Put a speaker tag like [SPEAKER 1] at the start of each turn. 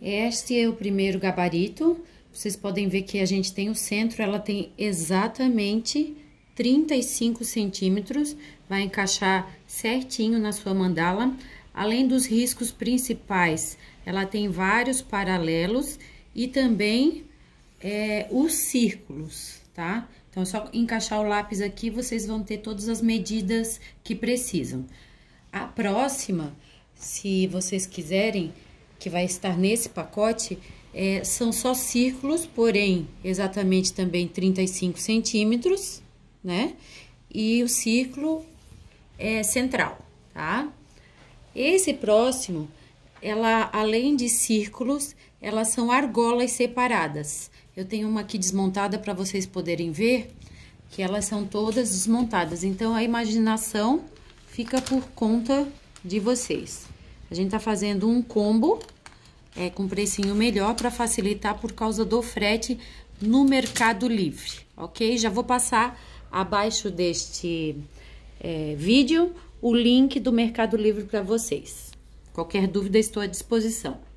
[SPEAKER 1] Este é o primeiro gabarito. Vocês podem ver que a gente tem o centro, ela tem exatamente 35 centímetros. Vai encaixar certinho na sua mandala. Além dos riscos principais, ela tem vários paralelos e também é, os círculos, tá? Então, é só encaixar o lápis aqui, vocês vão ter todas as medidas que precisam. A próxima, se vocês quiserem, que vai estar nesse pacote é, são só círculos, porém, exatamente também 35 centímetros, né? E o círculo é, central, tá? Esse próximo, ela, além de círculos, elas são argolas separadas. Eu tenho uma aqui desmontada para vocês poderem ver que elas são todas desmontadas. Então, a imaginação fica por conta de vocês. A gente tá fazendo um combo é, com precinho melhor para facilitar por causa do frete no Mercado Livre, ok? Já vou passar abaixo deste é, vídeo o link do Mercado Livre para vocês. Qualquer dúvida, estou à disposição.